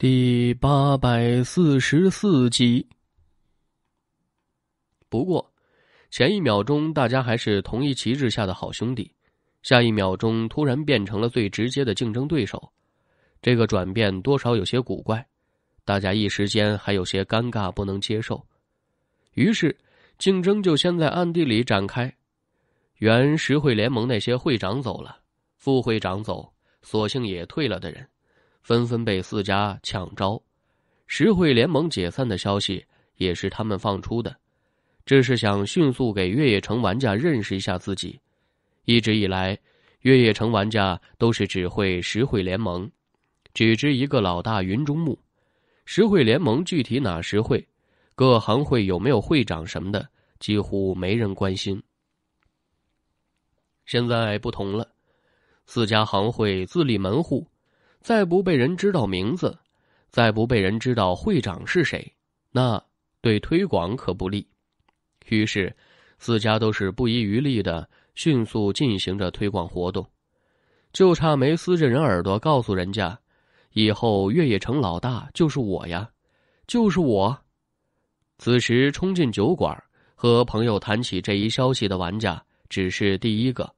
第八百四十四集。不过，前一秒钟大家还是同一旗帜下的好兄弟，下一秒钟突然变成了最直接的竞争对手，这个转变多少有些古怪，大家一时间还有些尴尬，不能接受。于是，竞争就先在暗地里展开。原石会联盟那些会长走了，副会长走，索性也退了的人。纷纷被四家抢招，实惠联盟解散的消息也是他们放出的。这是想迅速给《越野城》玩家认识一下自己。一直以来，《越野城》玩家都是只会实惠联盟，只知一个老大云中木。实惠联盟具体哪实惠，各行会有没有会长什么的，几乎没人关心。现在不同了，四家行会自立门户。再不被人知道名字，再不被人知道会长是谁，那对推广可不利。于是，四家都是不遗余力的，迅速进行着推广活动，就差没撕着人耳朵告诉人家：“以后越野城老大就是我呀，就是我！”此时冲进酒馆和朋友谈起这一消息的玩家，只是第一个，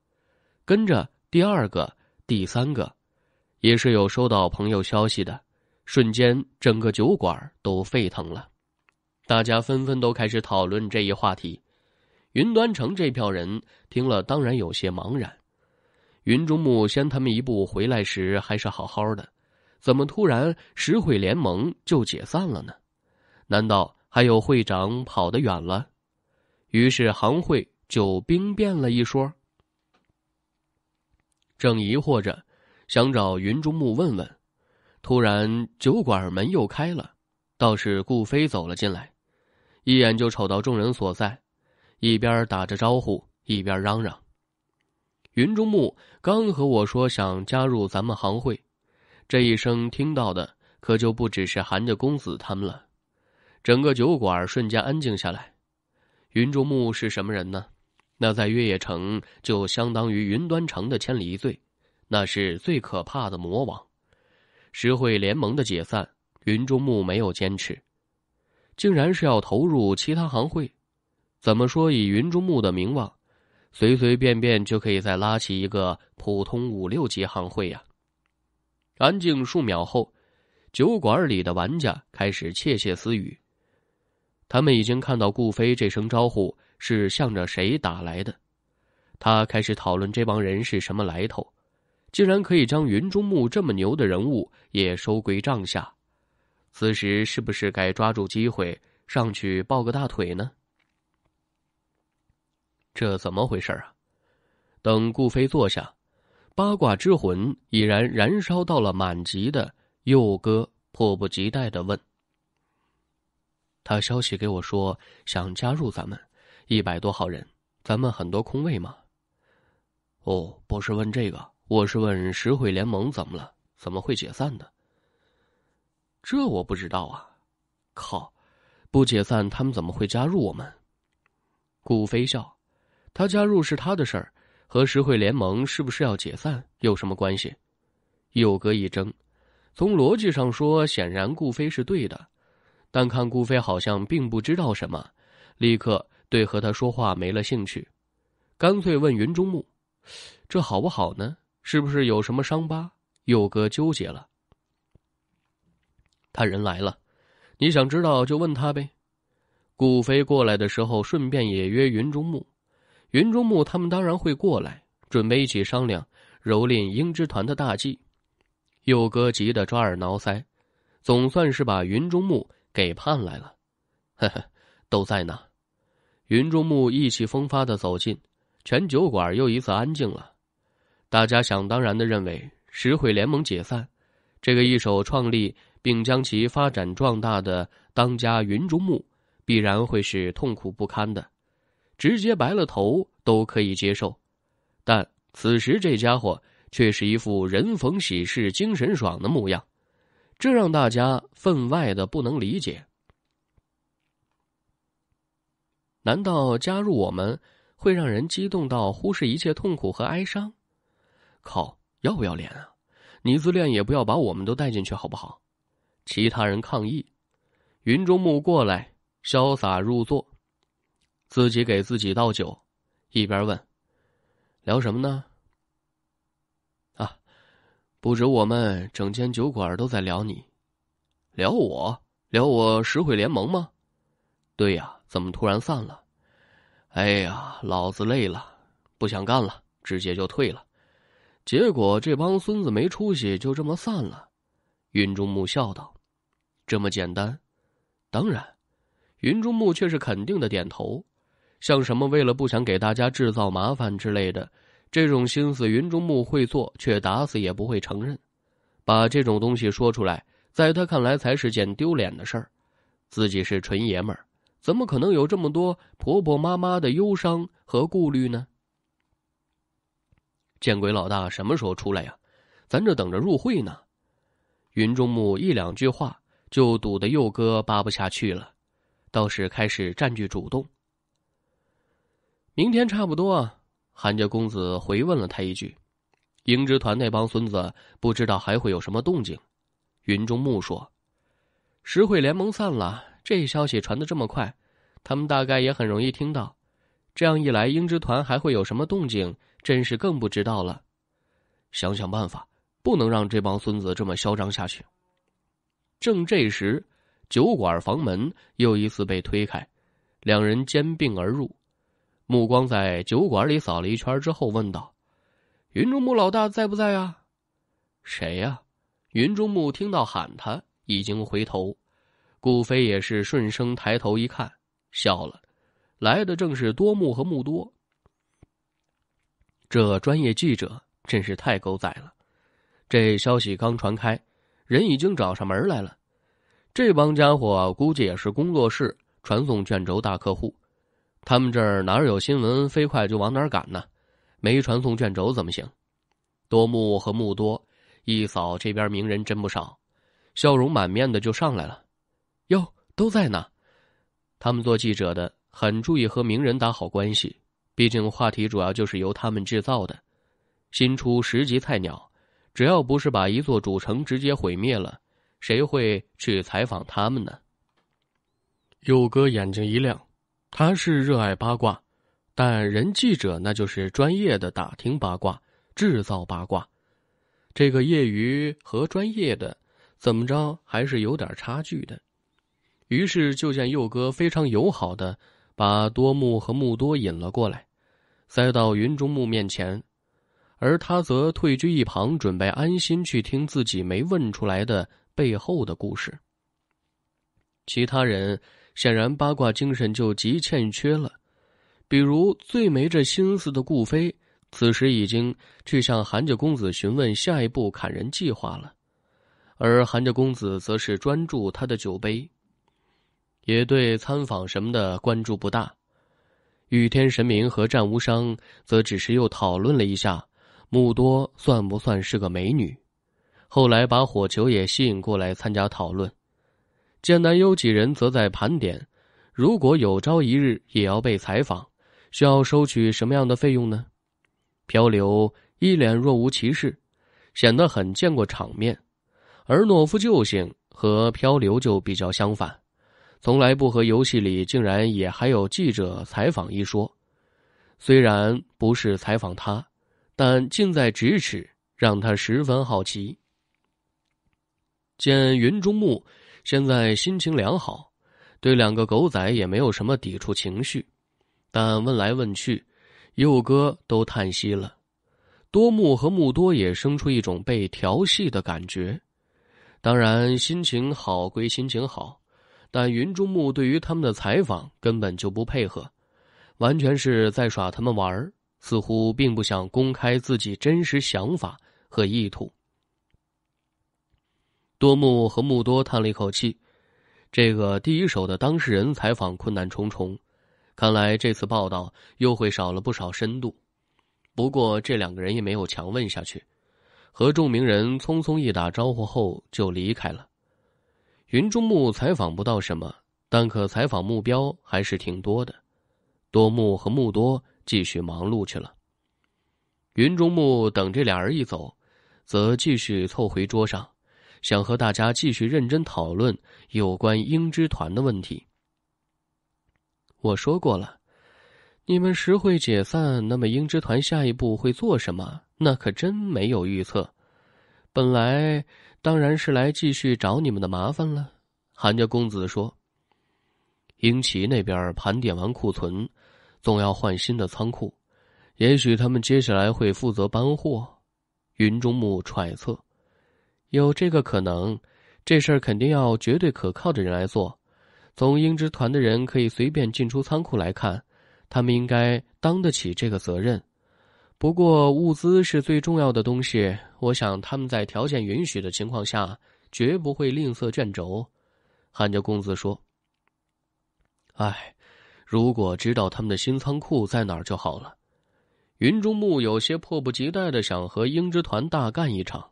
跟着第二个，第三个。也是有收到朋友消息的，瞬间整个酒馆都沸腾了，大家纷纷都开始讨论这一话题。云端城这票人听了当然有些茫然。云中木先他们一步回来时还是好好的，怎么突然十会联盟就解散了呢？难道还有会长跑得远了？于是行会就兵变了一说。正疑惑着。想找云中木问问，突然酒馆门又开了，倒是顾飞走了进来，一眼就瞅到众人所在，一边打着招呼，一边嚷嚷。云中木刚和我说想加入咱们行会，这一声听到的可就不只是韩家公子他们了，整个酒馆瞬间安静下来。云中木是什么人呢？那在月夜城就相当于云端城的千里一醉。那是最可怕的魔王，石会联盟的解散，云中木没有坚持，竟然是要投入其他行会。怎么说，以云中木的名望，随随便便就可以再拉起一个普通五六级行会呀？安静数秒后，酒馆里的玩家开始窃窃私语。他们已经看到顾飞这声招呼是向着谁打来的，他开始讨论这帮人是什么来头。竟然可以将云中木这么牛的人物也收归帐下，此时是不是该抓住机会上去抱个大腿呢？这怎么回事啊？等顾飞坐下，八卦之魂已然燃烧到了满级的佑哥迫不及待的问：“他消息给我说想加入咱们，一百多号人，咱们很多空位嘛？”哦，不是问这个。我是问十会联盟怎么了？怎么会解散的？这我不知道啊！靠，不解散他们怎么会加入我们？顾飞笑，他加入是他的事儿，和十会联盟是不是要解散有什么关系？友哥一怔，从逻辑上说，显然顾飞是对的，但看顾飞好像并不知道什么，立刻对和他说话没了兴趣，干脆问云中木：“这好不好呢？”是不是有什么伤疤？佑哥纠结了。他人来了，你想知道就问他呗。顾飞过来的时候，顺便也约云中木。云中木他们当然会过来，准备一起商量蹂躏鹰之团的大计。佑哥急得抓耳挠腮，总算是把云中木给盼来了。呵呵，都在呢。云中木意气风发的走进，全酒馆又一次安静了。大家想当然的认为，石会联盟解散，这个一手创立并将其发展壮大的当家云竹木必然会是痛苦不堪的，直接白了头都可以接受。但此时这家伙却是一副人逢喜事精神爽的模样，这让大家分外的不能理解。难道加入我们会让人激动到忽视一切痛苦和哀伤？靠！要不要脸啊？你自恋也不要把我们都带进去好不好？其他人抗议。云中木过来，潇洒入座，自己给自己倒酒，一边问：“聊什么呢？”啊，不止我们，整间酒馆都在聊你，聊我，聊我石毁联盟吗？对呀，怎么突然散了？哎呀，老子累了，不想干了，直接就退了。结果这帮孙子没出息，就这么散了。云中木笑道：“这么简单？”当然，云中木却是肯定的点头。像什么为了不想给大家制造麻烦之类的，这种心思云中木会做，却打死也不会承认。把这种东西说出来，在他看来才是件丢脸的事儿。自己是纯爷们儿，怎么可能有这么多婆婆妈妈的忧伤和顾虑呢？见鬼，老大什么时候出来呀？咱这等着入会呢。云中木一两句话就堵得佑哥扒不下去了，倒是开始占据主动。明天差不多。韩家公子回问了他一句：“英之团那帮孙子不知道还会有什么动静？”云中木说：“十会联盟散了，这消息传的这么快，他们大概也很容易听到。这样一来，英之团还会有什么动静？”真是更不知道了，想想办法，不能让这帮孙子这么嚣张下去。正这时，酒馆房门又一次被推开，两人肩并而入，目光在酒馆里扫了一圈之后，问道：“云中木老大在不在啊？”“谁呀？”云中木听到喊他，已经回头。顾飞也是顺声抬头一看，笑了，来的正是多木和木多。这专业记者真是太狗仔了，这消息刚传开，人已经找上门来了。这帮家伙估计也是工作室传送卷轴大客户，他们这儿哪儿有新闻，飞快就往哪儿赶呢。没传送卷轴怎么行？多木和木多一扫这边名人真不少，笑容满面的就上来了。哟，都在呢。他们做记者的很注意和名人打好关系。毕竟话题主要就是由他们制造的。新出十级菜鸟，只要不是把一座主城直接毁灭了，谁会去采访他们呢？佑哥眼睛一亮，他是热爱八卦，但人记者那就是专业的打听八卦、制造八卦。这个业余和专业的，怎么着还是有点差距的。于是就见佑哥非常友好的。把多木和木多引了过来，塞到云中木面前，而他则退居一旁，准备安心去听自己没问出来的背后的故事。其他人显然八卦精神就极欠缺了，比如最没这心思的顾飞，此时已经去向韩家公子询问下一步砍人计划了，而韩家公子则是专注他的酒杯。也对参访什么的关注不大，雨天神明和战无伤则只是又讨论了一下木多算不算是个美女，后来把火球也吸引过来参加讨论，剑南优几人则在盘点，如果有朝一日也要被采访，需要收取什么样的费用呢？漂流一脸若无其事，显得很见过场面，而诺夫救性和漂流就比较相反。从来不和游戏里竟然也还有记者采访一说，虽然不是采访他，但近在咫尺让他十分好奇。见云中木现在心情良好，对两个狗仔也没有什么抵触情绪，但问来问去，佑哥都叹息了。多木和木多也生出一种被调戏的感觉，当然心情好归心情好。但云中木对于他们的采访根本就不配合，完全是在耍他们玩儿，似乎并不想公开自己真实想法和意图。多木和木多叹了一口气，这个第一手的当事人采访困难重重，看来这次报道又会少了不少深度。不过这两个人也没有强问下去，和众名人匆匆一打招呼后就离开了。云中木采访不到什么，但可采访目标还是挺多的。多木和木多继续忙碌去了。云中木等这俩人一走，则继续凑回桌上，想和大家继续认真讨论有关鹰之团的问题。我说过了，你们时会解散，那么鹰之团下一步会做什么？那可真没有预测。本来。当然是来继续找你们的麻烦了，韩家公子说。英奇那边盘点完库存，总要换新的仓库，也许他们接下来会负责搬货。云中木揣测，有这个可能。这事儿肯定要绝对可靠的人来做。从英之团的人可以随便进出仓库来看，他们应该当得起这个责任。不过物资是最重要的东西。我想，他们在条件允许的情况下，绝不会吝啬卷轴。韩家公子说：“哎，如果知道他们的新仓库在哪儿就好了。”云中木有些迫不及待的想和鹰之团大干一场。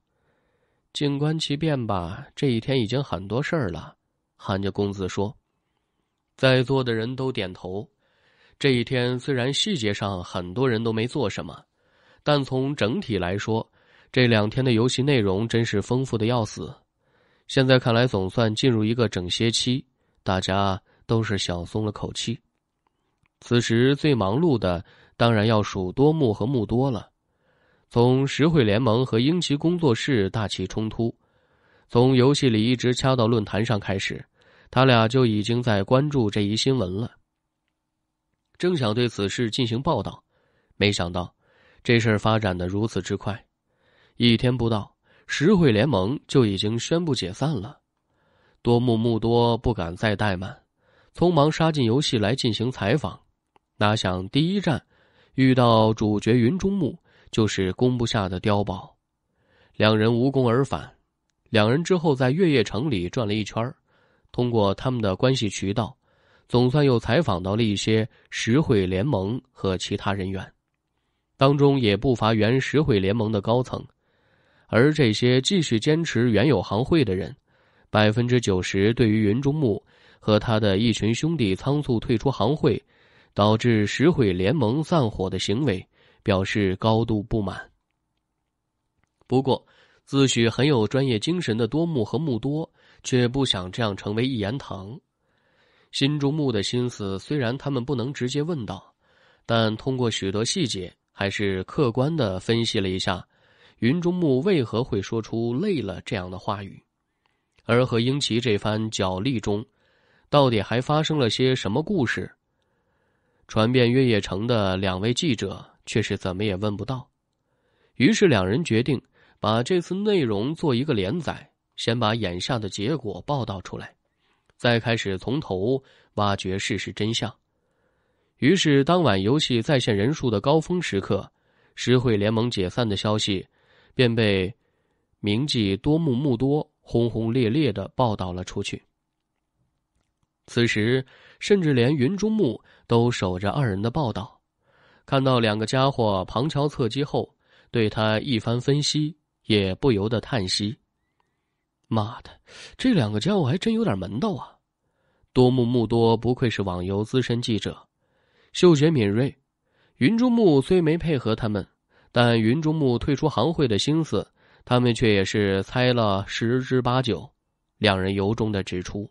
静观其变吧，这一天已经很多事儿了。韩家公子说，在座的人都点头。这一天虽然细节上很多人都没做什么，但从整体来说。这两天的游戏内容真是丰富的要死，现在看来总算进入一个整歇期，大家都是小松了口气。此时最忙碌的当然要数多木和木多了，从石会联盟和英奇工作室大起冲突，从游戏里一直掐到论坛上开始，他俩就已经在关注这一新闻了。正想对此事进行报道，没想到这事儿发展的如此之快。一天不到，实会联盟就已经宣布解散了。多木木多不敢再怠慢，匆忙杀进游戏来进行采访。哪想第一站遇到主角云中木就是攻不下的碉堡，两人无功而返。两人之后在月夜城里转了一圈，通过他们的关系渠道，总算又采访到了一些实会联盟和其他人员，当中也不乏原石会联盟的高层。而这些继续坚持原有行会的人，百分之九十对于云中木和他的一群兄弟仓促退出行会，导致石会联盟散伙的行为表示高度不满。不过，自诩很有专业精神的多木和木多却不想这样成为一言堂。新中木的心思虽然他们不能直接问到，但通过许多细节还是客观的分析了一下。云中木为何会说出“累了”这样的话语？而何英奇这番角力中，到底还发生了些什么故事？传遍月夜城的两位记者却是怎么也问不到。于是两人决定把这次内容做一个连载，先把眼下的结果报道出来，再开始从头挖掘事实真相。于是当晚游戏在线人数的高峰时刻，实惠联盟解散的消息。便被名记多木木多轰轰烈烈的报道了出去。此时，甚至连云中木都守着二人的报道，看到两个家伙旁敲侧击后，对他一番分析，也不由得叹息：“妈的，这两个家伙还真有点门道啊！”多木木多不愧是网游资深记者，嗅觉敏锐。云中木虽没配合他们。但云中木退出行会的心思，他们却也是猜了十之八九。两人由衷的指出，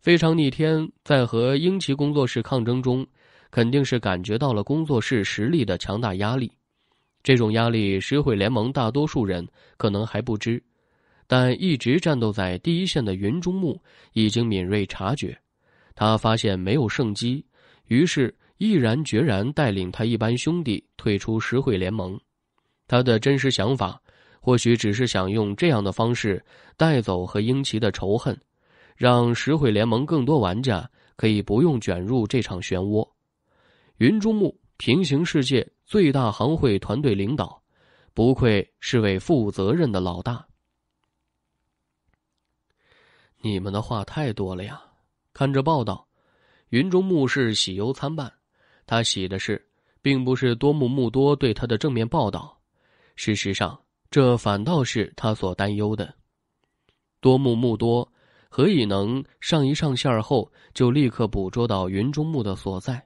非常逆天在和英奇工作室抗争中，肯定是感觉到了工作室实力的强大压力。这种压力，石会联盟大多数人可能还不知，但一直战斗在第一线的云中木已经敏锐察觉。他发现没有胜机，于是。毅然决然带领他一班兄弟退出实惠联盟，他的真实想法或许只是想用这样的方式带走和英奇的仇恨，让实惠联盟更多玩家可以不用卷入这场漩涡。云中木平行世界最大行会团队领导，不愧是位负责任的老大。你们的话太多了呀！看着报道，云中牧是喜忧参半。他喜的是，并不是多木木多对他的正面报道，事实上，这反倒是他所担忧的。多木木多何以能上一上线后就立刻捕捉到云中木的所在？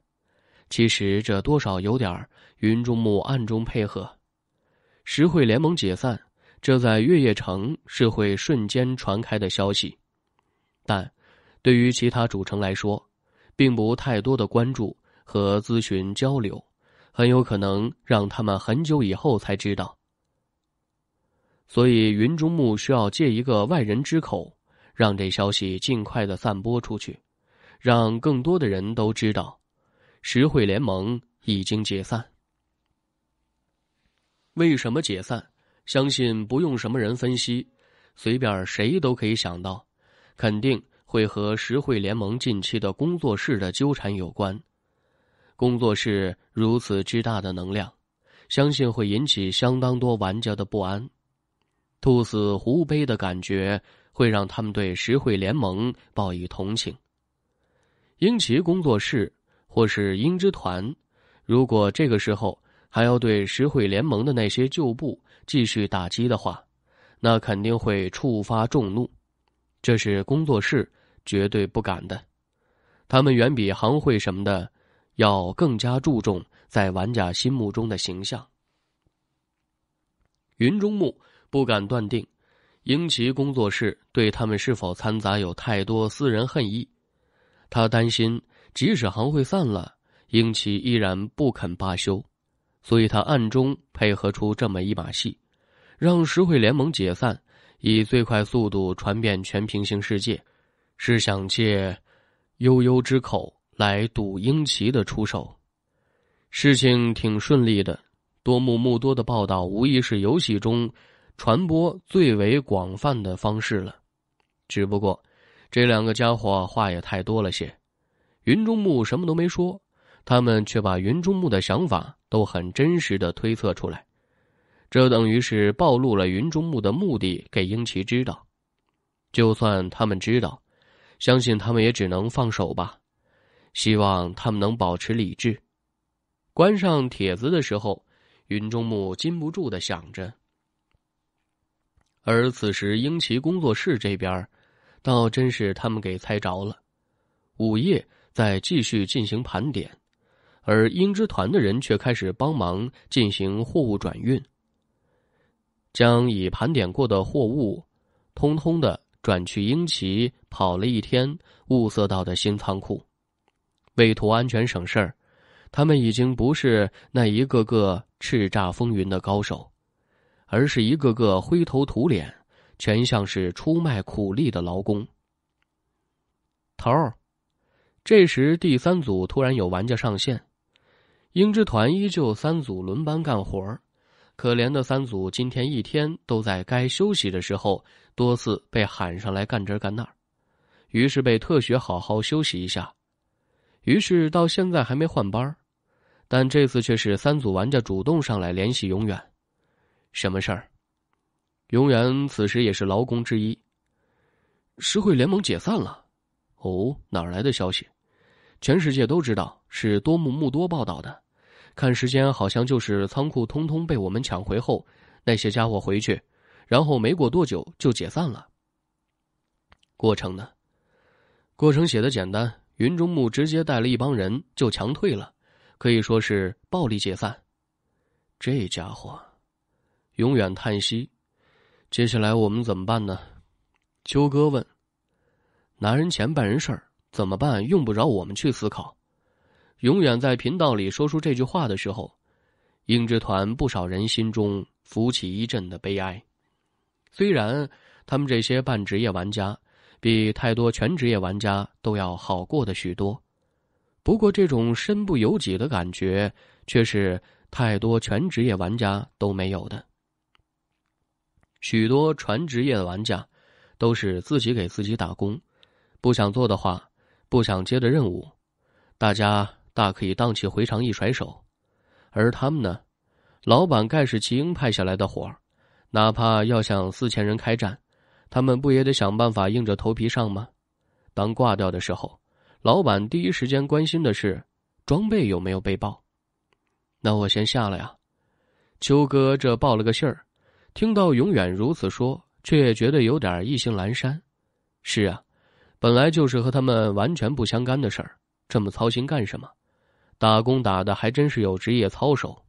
其实这多少有点云中木暗中配合。石会联盟解散，这在月夜城是会瞬间传开的消息，但，对于其他主城来说，并不太多的关注。和咨询交流，很有可能让他们很久以后才知道。所以，云中木需要借一个外人之口，让这消息尽快的散播出去，让更多的人都知道，实惠联盟已经解散。为什么解散？相信不用什么人分析，随便谁都可以想到，肯定会和实惠联盟近期的工作室的纠缠有关。工作室如此之大的能量，相信会引起相当多玩家的不安，兔死狐悲的感觉会让他们对实惠联盟报以同情。英奇工作室或是英之团，如果这个时候还要对实惠联盟的那些旧部继续打击的话，那肯定会触发众怒，这是工作室绝对不敢的，他们远比行会什么的。要更加注重在玩家心目中的形象。云中木不敢断定，英奇工作室对他们是否掺杂有太多私人恨意。他担心，即使行会散了，英奇依然不肯罢休，所以他暗中配合出这么一把戏，让实惠联盟解散，以最快速度传遍全平行世界，是想借悠悠之口。来赌英奇的出手，事情挺顺利的。多木木多的报道无疑是游戏中传播最为广泛的方式了。只不过这两个家伙话也太多了些。云中木什么都没说，他们却把云中木的想法都很真实的推测出来，这等于是暴露了云中木的目的给英奇知道。就算他们知道，相信他们也只能放手吧。希望他们能保持理智。关上帖子的时候，云中木禁不住的想着。而此时，英奇工作室这边，倒真是他们给猜着了。午夜在继续进行盘点，而英之团的人却开始帮忙进行货物转运，将已盘点过的货物，通通的转去英奇跑了一天物色到的新仓库。为图安全省事儿，他们已经不是那一个个叱咤风云的高手，而是一个个灰头土脸、全像是出卖苦力的劳工。头儿，这时第三组突然有玩家上线，鹰之团依旧三组轮班干活儿。可怜的三组今天一天都在该休息的时候，多次被喊上来干这干那儿，于是被特许好好休息一下。于是到现在还没换班儿，但这次却是三组玩家主动上来联系。永远，什么事儿？永远此时也是劳工之一。石会联盟解散了，哦，哪来的消息？全世界都知道，是多木木多报道的。看时间，好像就是仓库通通被我们抢回后，那些家伙回去，然后没过多久就解散了。过程呢？过程写的简单。云中牧直接带了一帮人就强退了，可以说是暴力解散。这家伙，永远叹息。接下来我们怎么办呢？秋哥问。拿人钱办人事儿，怎么办？用不着我们去思考。永远在频道里说出这句话的时候，硬质团不少人心中浮起一阵的悲哀。虽然他们这些半职业玩家。比太多全职业玩家都要好过的许多，不过这种身不由己的感觉却是太多全职业玩家都没有的。许多传职业的玩家都是自己给自己打工，不想做的话，不想接的任务，大家大可以荡气回肠一甩手；而他们呢，老板盖世奇英派下来的活儿，哪怕要向四千人开战。他们不也得想办法硬着头皮上吗？当挂掉的时候，老板第一时间关心的是装备有没有被爆。那我先下了呀。秋哥这报了个信儿，听到永远如此说，却也觉得有点意兴阑珊。是啊，本来就是和他们完全不相干的事儿，这么操心干什么？打工打的还真是有职业操守。